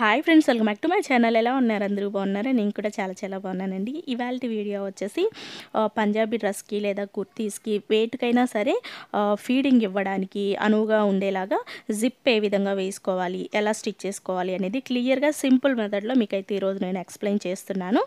hi friends welcome back to my channel ఎలా ఉన్నారు అందరూ బాగున్నారా నేను కూడా చాలా చాలా బాగున్నానండి ఇవాళ వీడియో వచ్చేసి పంజాబీ డ్రెస్కి లేదా కుర్తీస్కి వేటుకైనా సరే ఫీడింగ్ ఇవ్వడానికి అనువుగా ఉండేలాగా జిప్ ఏ విధంగా వేసుకోవాలి ఎలా స్టిచ్ చేసుకోవాలి అనేది క్లియర్గా సింపుల్ మెథడ్లో మీకైతే ఈరోజు నేను ఎక్స్ప్లెయిన్ చేస్తున్నాను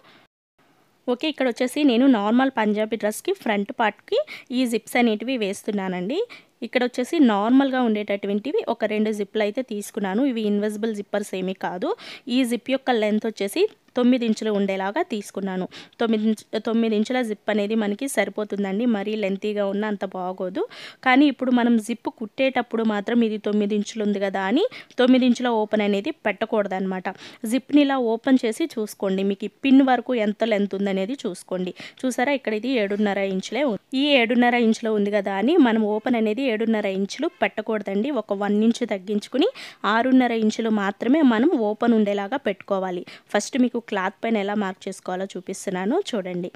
ఓకే ఇక్కడ వచ్చేసి నేను నార్మల్ పంజాబీ డ్రెస్కి ఫ్రంట్ పార్ట్కి ఈ జిప్స్ అనేటివి వేస్తున్నానండి ఇక్కడ వచ్చేసి నార్మల్గా ఉండేటటువంటివి ఒక రెండు జిప్లు అయితే తీసుకున్నాను ఇవి ఇన్వెజిబుల్ జిప్పర్స్ ఏమీ కాదు ఈ జిప్ యొక్క లెంత్ వచ్చేసి తొమ్మిది ఇంచులు ఉండేలాగా తీసుకున్నాను తొమ్మిది తొమ్మిది ఇంచుల జిప్ అనేది మనకి సరిపోతుందండి మరీ లెంతీగా ఉన్న అంత బాగోదు కానీ ఇప్పుడు మనం జిప్ కుట్టేటప్పుడు మాత్రం ఇది తొమ్మిది ఇంచులు ఉంది కదా అని తొమ్మిది ఇంచుల ఓపెన్ అనేది పెట్టకూడదు అనమాట జిప్ని ఇలా ఓపెన్ చేసి చూసుకోండి మీకు పిన్ వరకు ఎంత లెంత్ ఉందనేది చూసుకోండి చూసారా ఇక్కడ ఇది ఏడున్నర ఇంచులే ఈ ఏడున్నర ఇంచులో ఉంది కదా అని మనం ఓపెన్ అనేది ఏడున్నర ఇంచులు పెట్టకూడదండి ఒక వన్ ఇంచు తగ్గించుకుని ఆరున్నర ఇంచులు మాత్రమే మనం ఓపెన్ ఉండేలాగా పెట్టుకోవాలి ఫస్ట్ మీకు క్లాత్ పైన ఎలా మార్క్ చేసుకోవాలో చూపిస్తున్నాను చూడండి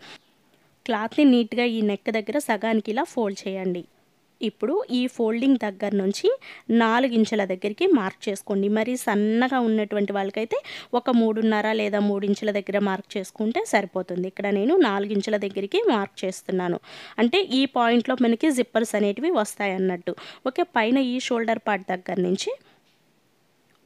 క్లాత్ని నీట్గా ఈ నెక్ దగ్గర సగానికి ఇలా ఫోల్డ్ చేయండి ఇప్పుడు ఈ ఫోల్డింగ్ దగ్గర నుంచి నాలుగు ఇంచుల దగ్గరికి మార్క్ చేసుకోండి మరి సన్నగా ఉన్నటువంటి వాళ్ళకైతే ఒక మూడున్నర లేదా మూడు ఇంచుల దగ్గర మార్క్ చేసుకుంటే సరిపోతుంది ఇక్కడ నేను నాలుగు ఇంచుల దగ్గరికి మార్క్ చేస్తున్నాను అంటే ఈ పాయింట్లో మనకి జిప్పర్స్ అనేటివి వస్తాయి అన్నట్టు ఓకే పైన ఈ షోల్డర్ పార్ట్ దగ్గర నుంచి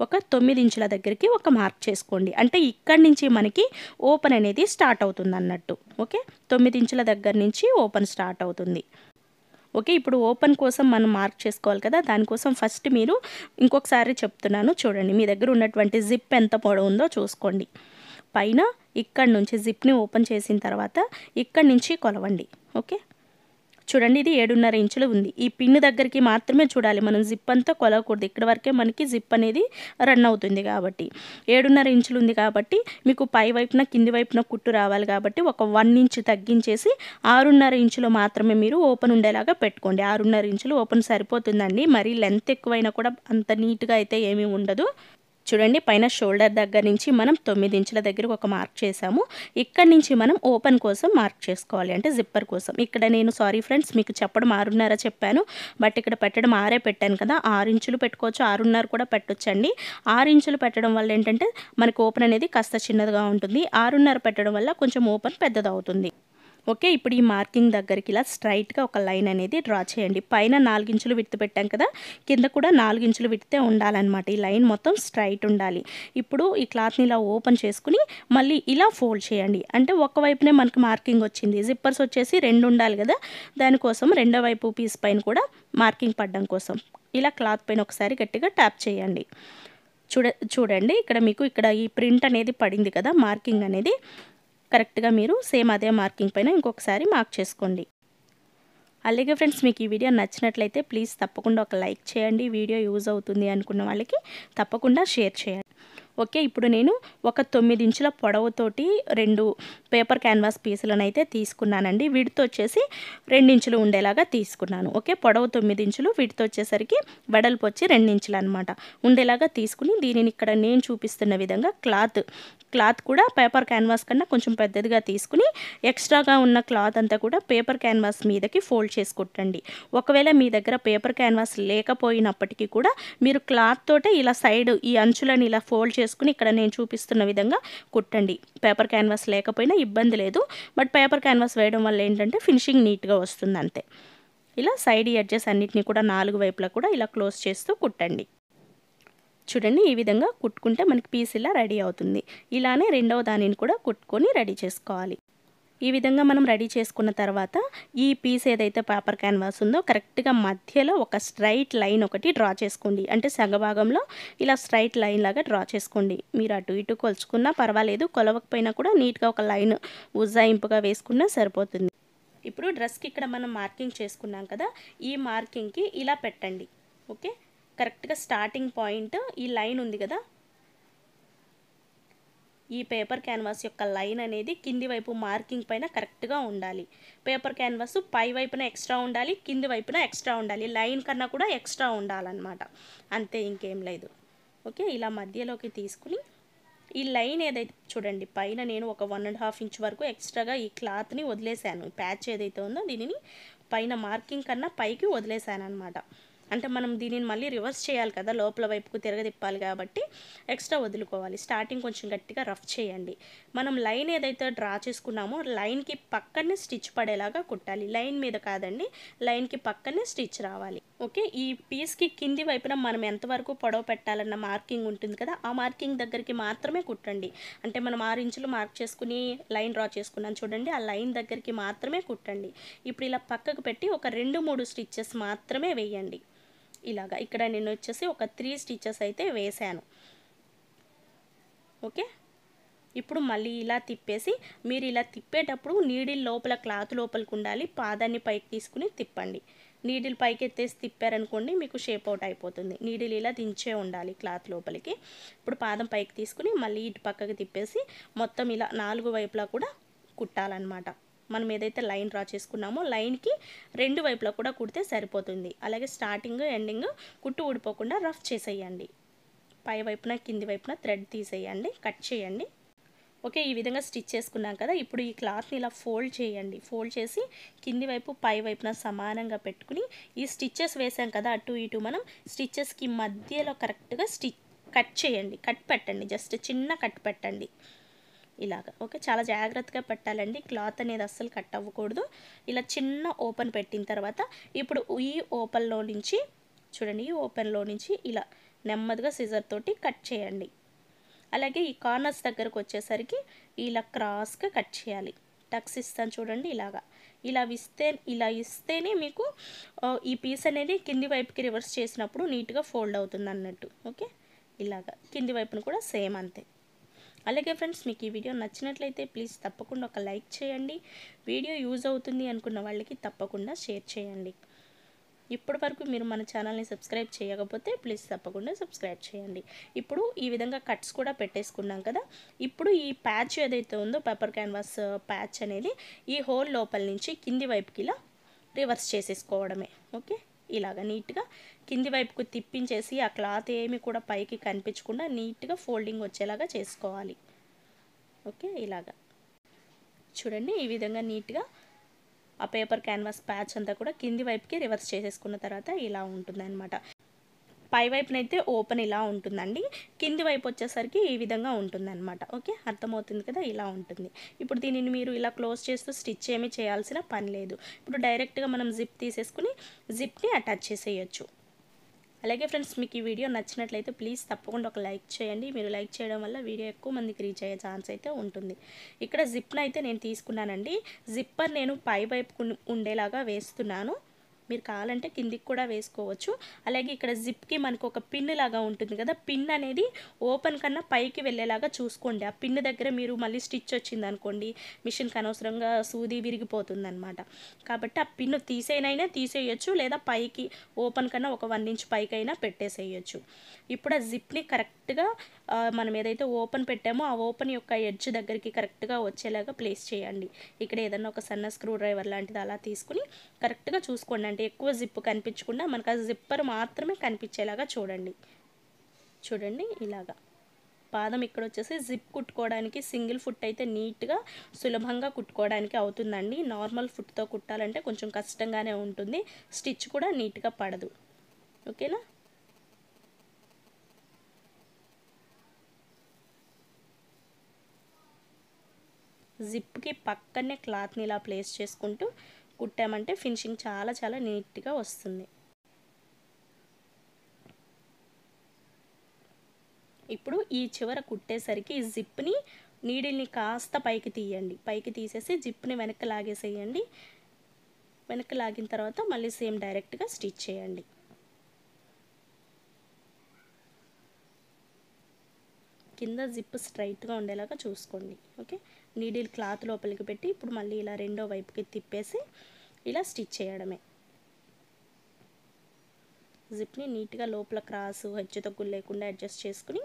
ఒక తొమ్మిది ఇంచుల దగ్గరికి ఒక మార్క్ చేసుకోండి అంటే ఇక్కడి నుంచి మనకి ఓపెన్ అనేది స్టార్ట్ అవుతుంది అన్నట్టు ఓకే తొమ్మిది ఇంచుల దగ్గర నుంచి ఓపెన్ స్టార్ట్ అవుతుంది ఓకే ఇప్పుడు ఓపెన్ కోసం మనం మార్క్ చేసుకోవాలి కదా దానికోసం ఫస్ట్ మీరు ఇంకొకసారి చెప్తున్నాను చూడండి మీ దగ్గర ఉన్నటువంటి జిప్ ఎంత పొడవు ఉందో చూసుకోండి పైన ఇక్కడ నుంచి జిప్ని ఓపెన్ చేసిన తర్వాత ఇక్కడ నుంచి కొలవండి ఓకే చూడండి ఇది ఏడున్నర ఇంచులు ఉంది ఈ పిన్ దగ్గరికి మాత్రమే చూడాలి మనం జిప్ అంతా కొలవకూడదు ఇక్కడ వరకే మనకి జిప్ అనేది రన్ అవుతుంది కాబట్టి ఏడున్నర ఇంచులు ఉంది కాబట్టి మీకు పై వైపున కింది వైపున కుట్టు రావాలి కాబట్టి ఒక వన్ ఇంచు తగ్గించేసి ఆరున్నర ఇంచులు మాత్రమే మీరు ఓపెన్ ఉండేలాగా పెట్టుకోండి ఆరున్నర ఇంచులు ఓపెన్ సరిపోతుందండి మరి లెంత్ ఎక్కువైనా కూడా అంత నీట్గా అయితే ఏమీ ఉండదు చూడండి పైన షోల్డర్ దగ్గర నుంచి మనం తొమ్మిది ఇంచుల దగ్గర ఒక మార్క్ చేసాము ఇక్కడ నుంచి మనం ఓపెన్ కోసం మార్క్ చేసుకోవాలి అంటే జిప్పర్ కోసం ఇక్కడ నేను సారీ ఫ్రెండ్స్ మీకు చెప్పడం ఆరున్నర చెప్పాను బట్ ఇక్కడ పెట్టడం ఆరే పెట్టాను కదా ఆరు ఇంచులు పెట్టుకోవచ్చు ఆరున్నర కూడా పెట్టొచ్చండి ఆరు ఇంచులు పెట్టడం వల్ల ఏంటంటే మనకు ఓపెన్ అనేది కాస్త చిన్నదిగా ఉంటుంది ఆరున్నర పెట్టడం వల్ల కొంచెం ఓపెన్ పెద్దదవుతుంది ఓకే ఇప్పుడు ఈ మార్కింగ్ దగ్గరికి ఇలా స్ట్రైట్గా ఒక లైన్ అనేది డ్రా చేయండి పైన నాలుగించులు విత్తు పెట్టాం కదా కింద కూడా నాలుగించులు విత్తే ఉండాలన్నమాట ఈ లైన్ మొత్తం స్ట్రైట్ ఉండాలి ఇప్పుడు ఈ క్లాత్ని ఇలా ఓపెన్ చేసుకుని మళ్ళీ ఇలా ఫోల్డ్ చేయండి అంటే ఒకవైపునే మనకు మార్కింగ్ వచ్చింది జిప్పర్స్ వచ్చేసి రెండు ఉండాలి కదా దానికోసం రెండో వైపు పీస్ పైన కూడా మార్కింగ్ పడ్డం కోసం ఇలా క్లాత్ పైన ఒకసారి గట్టిగా ట్యాప్ చేయండి చూడ చూడండి ఇక్కడ మీకు ఇక్కడ ఈ ప్రింట్ అనేది పడింది కదా మార్కింగ్ అనేది కరెక్ట్గా మీరు సేమ్ అదే మార్కింగ్ పైన ఇంకొకసారి మార్క్ చేసుకోండి అలాగే ఫ్రెండ్స్ మీకు ఈ వీడియో నచ్చినట్లయితే ప్లీజ్ తప్పకుండా ఒక లైక్ చేయండి వీడియో యూజ్ అవుతుంది అనుకున్న వాళ్ళకి తప్పకుండా షేర్ చేయండి ఓకే ఇప్పుడు నేను ఒక తొమ్మిది ఇంచుల పొడవుతోటి రెండు పేపర్ క్యాన్వాస్ పీసులను అయితే తీసుకున్నానండి వీటితో వచ్చేసి ఇంచులు ఉండేలాగా తీసుకున్నాను ఓకే పొడవు తొమ్మిది ఇంచులు వీటితో వచ్చేసరికి వెడల్పు వచ్చి ఇంచులు అనమాట ఉండేలాగా తీసుకుని దీనిని ఇక్కడ నేను చూపిస్తున్న విధంగా క్లాత్ క్లాత్ కూడా పేపర్ క్యాన్వాస్ కన్నా కొంచెం పెద్దదిగా తీసుకుని ఎక్స్ట్రాగా ఉన్న క్లాత్ అంతా కూడా పేపర్ క్యాన్వాస్ మీదకి ఫోల్డ్ చేసుకుంటండి ఒకవేళ మీ దగ్గర పేపర్ క్యాన్వాస్ లేకపోయినప్పటికీ కూడా మీరు క్లాత్ తోటే ఇలా సైడ్ ఈ అంచులను ఇలా ఫోల్డ్ చేసి చేసుకుని ఇక్కడ నేను చూపిస్తున్న విధంగా కుట్టండి పేపర్ క్యాన్వాస్ లేకపోయినా ఇబ్బంది లేదు బట్ పేపర్ క్యాన్వాస్ వేయడం వల్ల ఏంటంటే ఫినిషింగ్ నీట్గా వస్తుంది అంతే ఇలా సైడ్ ఎడ్జెస్ అన్నిటిని కూడా నాలుగు వైపులా కూడా ఇలా క్లోజ్ చేస్తూ కుట్టండి చూడండి ఈ విధంగా కుట్టుకుంటే మనకి పీస్ ఇలా రెడీ అవుతుంది ఇలానే రెండవ దానిని కూడా కుట్టుకొని రెడీ చేసుకోవాలి ఈ విధంగా మనం రెడీ చేసుకున్న తర్వాత ఈ పీస్ ఏదైతే పేపర్ క్యాన్వాస్ ఉందో కరెక్ట్గా మధ్యలో ఒక స్ట్రైట్ లైన్ ఒకటి డ్రా చేసుకోండి అంటే సగభాగంలో ఇలా స్ట్రైట్ లైన్ లాగా డ్రా చేసుకోండి మీరు అటు ఇటు కొలుచుకున్నా పర్వాలేదు కొలవకపోయినా కూడా నీట్గా ఒక లైన్ ఉజాయింపుగా వేసుకున్నా సరిపోతుంది ఇప్పుడు డ్రెస్కి ఇక్కడ మనం మార్కింగ్ చేసుకున్నాం కదా ఈ మార్కింగ్కి ఇలా పెట్టండి ఓకే కరెక్ట్గా స్టార్టింగ్ పాయింట్ ఈ లైన్ ఉంది కదా ఈ పేపర్ క్యాన్వాస్ యొక్క లైన్ అనేది కింది వైపు మార్కింగ్ పైన కరెక్ట్గా ఉండాలి పేపర్ క్యాన్వాస్ పై వైపున ఎక్స్ట్రా ఉండాలి కింది వైపున ఎక్స్ట్రా ఉండాలి లైన్ కన్నా కూడా ఎక్స్ట్రా ఉండాలన్నమాట అంతే ఇంకేం లేదు ఓకే ఇలా మధ్యలోకి తీసుకుని ఈ లైన్ ఏదైతే చూడండి పైన నేను ఒక వన్ అండ్ హాఫ్ ఇంచ్ వరకు ఎక్స్ట్రాగా ఈ క్లాత్ని వదిలేశాను ప్యాచ్ ఏదైతే ఉందో దీనిని పైన మార్కింగ్ కన్నా పైకి వదిలేశాను అనమాట అంటే మనం దీనిని మళ్ళీ రివర్స్ చేయాలి కదా లోపల వైపుకు తిరగదిప్పాలి కాబట్టి ఎక్స్ట్రా వదులుకోవాలి స్టార్టింగ్ కొంచెం గట్టిగా రఫ్ చేయండి మనం లైన్ ఏదైతే డ్రా చేసుకున్నామో లైన్కి పక్కనే స్టిచ్ పడేలాగా కుట్టాలి లైన్ మీద కాదండి లైన్కి పక్కనే స్టిచ్ రావాలి ఓకే ఈ పీస్కి కింది వైపున మనం ఎంతవరకు పొడవు పెట్టాలన్న మార్కింగ్ ఉంటుంది కదా ఆ మార్కింగ్ దగ్గరికి మాత్రమే కుట్టండి అంటే మనం ఆరు ఇంచులు మార్క్ చేసుకుని లైన్ డ్రా చేసుకున్నాం చూడండి ఆ లైన్ దగ్గరికి మాత్రమే కుట్టండి ఇప్పుడు ఇలా పక్కకు పెట్టి ఒక రెండు మూడు స్టిచ్చెస్ మాత్రమే వేయండి ఇలాగా ఇక్కడ నేను వచ్చేసి ఒక త్రీ స్టిచెస్ అయితే వేశాను ఓకే ఇప్పుడు మళ్ళీ ఇలా తిప్పేసి మీరు ఇలా తిప్పేటప్పుడు నీడిల్ లోపల క్లాత్ లోపలికి ఉండాలి పాదాన్ని పైకి తీసుకుని తిప్పండి నీడిల్ పైకి ఎత్తేసి తిప్పారనుకోండి మీకు షేప్ అవుట్ అయిపోతుంది నీడిల్ ఇలా దించే ఉండాలి క్లాత్ లోపలికి ఇప్పుడు పాదం పైకి తీసుకుని మళ్ళీ ఇటు పక్కకి తిప్పేసి మొత్తం ఇలా నాలుగు వైపులా కూడా కుట్టాలన్నమాట మనం ఏదైతే లైన్ డ్రా చేసుకున్నామో లైన్కి రెండు వైపులా కూడా కుడితే సరిపోతుంది అలాగే స్టార్టింగ్ ఎండింగ్ కుట్టు ఊడిపోకుండా రఫ్ చేసేయండి పై వైపున కింది వైపున థ్రెడ్ తీసేయండి కట్ చేయండి ఓకే ఈ విధంగా స్టిచ్ చేసుకున్నాం కదా ఇప్పుడు ఈ క్లాత్ని ఇలా ఫోల్డ్ చేయండి ఫోల్డ్ చేసి కింది వైపు పై వైపున సమానంగా పెట్టుకుని ఈ స్టిచ్చెస్ వేసాం కదా అటు ఇటు మనం స్టిచ్చెస్కి మధ్యలో కరెక్ట్గా స్టిచ్ కట్ చేయండి కట్ పెట్టండి జస్ట్ చిన్న కట్ పెట్టండి ఇలాగ ఓకే చాలా జాగ్రత్తగా పెట్టాలండి క్లాత్ అనేది అస్సలు కట్ అవ్వకూడదు ఇలా చిన్న ఓపెన్ పెట్టిన తర్వాత ఇప్పుడు ఈ ఓపెన్లో నుంచి చూడండి ఈ ఓపెన్లో నుంచి ఇలా నెమ్మదిగా సిజర్ తోటి కట్ చేయండి అలాగే ఈ కార్నర్స్ దగ్గరకు వచ్చేసరికి ఇలా క్రాస్గా కట్ చేయాలి టక్స్ ఇస్తాను చూడండి ఇలాగా ఇలా ఇస్తే ఇలా ఇస్తేనే మీకు ఈ పీస్ అనేది కింది వైపుకి రివర్స్ చేసినప్పుడు నీట్గా ఫోల్డ్ అవుతుంది అన్నట్టు ఓకే ఇలాగా కింది వైపును కూడా సేమ్ అంతే అలాగే ఫ్రెండ్స్ మీకు ఈ వీడియో నచ్చినట్లయితే ప్లీజ్ తప్పకుండా ఒక లైక్ చేయండి వీడియో యూజ్ అవుతుంది అనుకున్న వాళ్ళకి తప్పకుండా షేర్ చేయండి ఇప్పటి వరకు మీరు మన ఛానల్ని సబ్స్క్రైబ్ చేయకపోతే ప్లీజ్ తప్పకుండా సబ్స్క్రైబ్ చేయండి ఇప్పుడు ఈ విధంగా కట్స్ కూడా పెట్టేసుకున్నాం కదా ఇప్పుడు ఈ ప్యాచ్ ఏదైతే ఉందో పేపర్ క్యాన్వాస్ ప్యాచ్ అనేది ఈ హోల్ లోపల నుంచి కింది వైపుకి ఇలా రివర్స్ చేసేసుకోవడమే ఓకే ఇలాగ నీట్గా కింది వైపుకు తిప్పించేసి ఆ క్లాత్ ఏమి కూడా పైకి కనిపించకుండా నీట్గా ఫోల్డింగ్ వచ్చేలాగా చేసుకోవాలి ఓకే ఇలాగా చూడండి ఈ విధంగా నీట్గా ఆ పేపర్ క్యాన్వాస్ ప్యాచ్ అంతా కూడా కింది వైపుకి రివర్స్ చేసేసుకున్న తర్వాత ఇలా ఉంటుందన్నమాట పై వైపునైతే ఓపెన్ ఇలా ఉంటుందండి కింది వైపు వచ్చేసరికి ఈ విధంగా ఉంటుంది అనమాట ఓకే అర్థమవుతుంది కదా ఇలా ఉంటుంది ఇప్పుడు దీనిని మీరు ఇలా క్లోజ్ చేస్తూ స్టిచ్ ఏమి చేయాల్సిన పని లేదు ఇప్పుడు డైరెక్ట్గా మనం జిప్ తీసేసుకుని జిప్ని అటాచ్ చేసేయచ్చు అలాగే ఫ్రెండ్స్ మీకు ఈ వీడియో నచ్చినట్లయితే ప్లీజ్ తప్పకుండా ఒక లైక్ చేయండి మీరు లైక్ చేయడం వల్ల వీడియో ఎక్కువ మందికి రీచ్ అయ్యే ఛాన్స్ అయితే ఉంటుంది ఇక్కడ జిప్ను అయితే నేను తీసుకున్నానండి జిప్పర్ నేను పై వైపు ఉండేలాగా వేస్తున్నాను మీరు కావాలంటే కిందికి కూడా వేసుకోవచ్చు అలాగే ఇక్కడ జిప్కి మనకు ఒక పిన్ లాగా ఉంటుంది కదా పిన్ అనేది ఓపెన్ కన్నా పైకి వెళ్ళేలాగా చూసుకోండి ఆ పిన్ దగ్గర మీరు మళ్ళీ స్టిచ్ వచ్చింది అనుకోండి మిషన్కి అనవసరంగా సూది అనమాట కాబట్టి ఆ పిన్ తీసేనైనా తీసేయచ్చు లేదా పైకి ఓపెన్ కన్నా ఒక వన్ ఇంచ్ పైకైనా పెట్టేసేయచ్చు ఇప్పుడు ఆ జిప్ని కరెక్ట్గా మనం ఏదైతే ఓపెన్ పెట్టామో ఆ ఓపెన్ యొక్క ఎడ్జ్ దగ్గరికి కరెక్ట్గా వచ్చేలాగా ప్లేస్ చేయండి ఇక్కడ ఏదైనా ఒక సన్న స్క్రూ డ్రైవర్ లాంటిది అలా తీసుకుని కరెక్ట్గా చూసుకోండి అంటే ఎక్కువ జిప్ కనిపించకుండా మనకు ఆ జిప్పర్ మాత్రమే కనిపించేలాగా చూడండి చూడండి ఇలాగా పాదం ఇక్కడ వచ్చేసి జిప్ కుట్టుకోవడానికి సింగిల్ ఫుట్ అయితే నీట్గా సులభంగా కుట్టుకోవడానికి అవుతుందండి నార్మల్ ఫుట్తో కుట్టాలంటే కొంచెం కష్టంగానే ఉంటుంది స్టిచ్ కూడా నీట్గా పడదు ఓకేనా జిప్కి పక్కనే క్లాత్ని ఇలా ప్లేస్ చేసుకుంటూ కుట్టామంటే ఫినిషింగ్ చాలా చాలా నీట్గా వస్తుంది ఇప్పుడు ఈ చివర కుట్టేసరికి ఈ జిప్ని నీడిల్ని కాస్త పైకి తీయండి పైకి తీసేసి జిప్ని వెనక్కి లాగేసేయండి వెనక్కి లాగిన తర్వాత మళ్ళీ సేమ్ డైరెక్ట్గా స్టిచ్ చేయండి కింద జిప్ స్ట్రైట్గా ఉండేలాగా చూసుకోండి ఓకే నీడిల్ క్లాత్ లోపలికి పెట్టి ఇప్పుడు మళ్ళీ ఇలా రెండో వైపుకి తిప్పేసి ఇలా స్టిచ్ చేయడమే జిప్ని నీట్గా లోపల క్రాస్ హెచ్చు తగ్గులు లేకుండా అడ్జస్ట్ చేసుకుని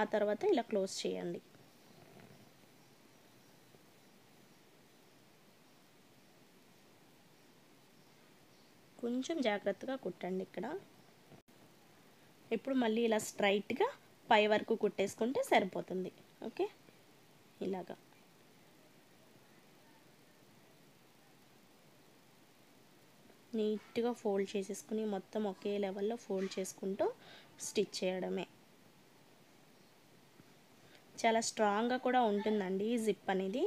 ఆ తర్వాత ఇలా క్లోజ్ చేయండి కొంచెం జాగ్రత్తగా కుట్టండి ఇక్కడ ఇప్పుడు మళ్ళీ ఇలా స్ట్రైట్గా పై వరకు కుట్టేసుకుంటే సరిపోతుంది ఓకే ఇలాగా నీట్గా ఫోల్డ్ చేసేసుకుని మొత్తం ఒకే లెవెల్లో ఫోల్డ్ చేసుకుంటూ స్టిచ్ చేయడమే చాలా స్ట్రాంగ్గా కూడా ఉంటుందండి ఈ జిప్ అనేది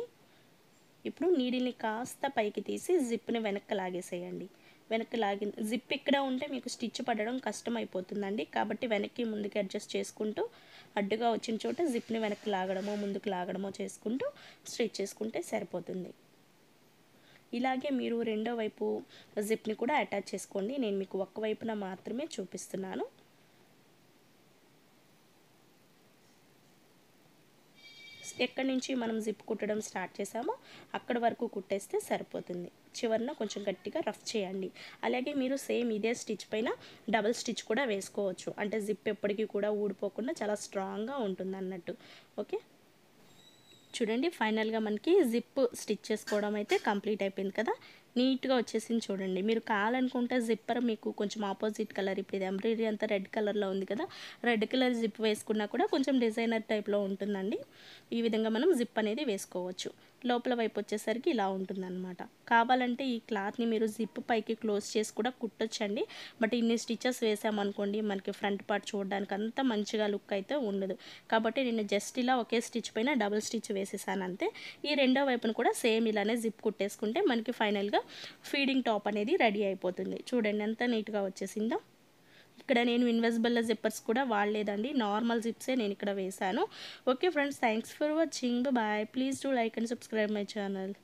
ఇప్పుడు నీడిని కాస్త పైకి తీసి జిప్ని వెనక్కి లాగేసేయండి వెనక్కి లాగిన జిప్ ఇక్కడ ఉంటే మీకు స్టిచ్ పడడం కష్టం అయిపోతుందండి కాబట్టి వెనక్కి ముందుకు అడ్జస్ట్ చేసుకుంటూ అడ్డుగా వచ్చిన చోట జిప్ని వెనక్కి లాగడమో ముందుకు లాగడమో చేసుకుంటూ స్టిచ్ చేసుకుంటే సరిపోతుంది ఇలాగే మీరు రెండో వైపు జిప్ని కూడా అటాచ్ చేసుకోండి నేను మీకు ఒక్క వైపున మాత్రమే చూపిస్తున్నాను ఎక్కడి నుంచి మనం జిప్ కుట్టడం స్టార్ట్ చేసామో అక్కడ వరకు కుట్టేస్తే సరిపోతుంది చివరిన కొంచెం గట్టిగా రఫ్ చేయండి అలాగే మీరు సేమ్ ఇదే స్టిచ్ పైన డబల్ స్టిచ్ కూడా వేసుకోవచ్చు అంటే జిప్ ఎప్పటికీ కూడా ఊడిపోకుండా చాలా స్ట్రాంగ్గా ఉంటుంది అన్నట్టు ఓకే చూడండి ఫైనల్గా మనకి జిప్ స్టిచ్ చేసుకోవడం అయితే కంప్లీట్ అయిపోయింది కదా నీట్గా వచ్చేసింది చూడండి మీరు కావాలనుకుంటే జిప్పర్ మీకు కొంచెం ఆపోజిట్ కలర్ ఇప్పుడు ఇది ఎంబ్రాయిడరీ అంతా రెడ్ కలర్లో ఉంది కదా రెడ్ కలర్ జిప్ వేసుకున్నా కూడా కొంచెం డిజైనర్ టైప్లో ఉంటుందండి ఈ విధంగా మనం జిప్ అనేది వేసుకోవచ్చు లోపల వైపు వచ్చేసరికి ఇలా ఉంటుందన్నమాట కావాలంటే ఈ క్లాత్ని మీరు జిప్ పైకి క్లోజ్ చేసి కూడా కుట్టొచ్చండి బట్ ఇన్ని స్టిచెస్ వేసామనుకోండి మనకి ఫ్రంట్ పార్ట్ చూడడానికి అంత మంచిగా లుక్ అయితే ఉండదు కాబట్టి నేను జస్ట్ ఇలా ఒకే స్టిచ్ పైన డబుల్ స్టిచ్ వేసేసాను అంతే ఈ రెండో వైపును కూడా సేమ్ ఇలానే జిప్ కుట్టేసుకుంటే మనకి ఫైనల్గా ఫీడింగ్ టాప్ అనేది రెడీ అయిపోతుంది చూడండి ఎంత నీట్గా వచ్చేసిందో ఇక్కడ నేను ఇన్వెజిబుల్ జిప్పర్స్ కూడా వాడలేదండి నార్మల్ జిప్సే నేను ఇక్కడ వేశాను okay friends thanks for watching bye please do like and subscribe my channel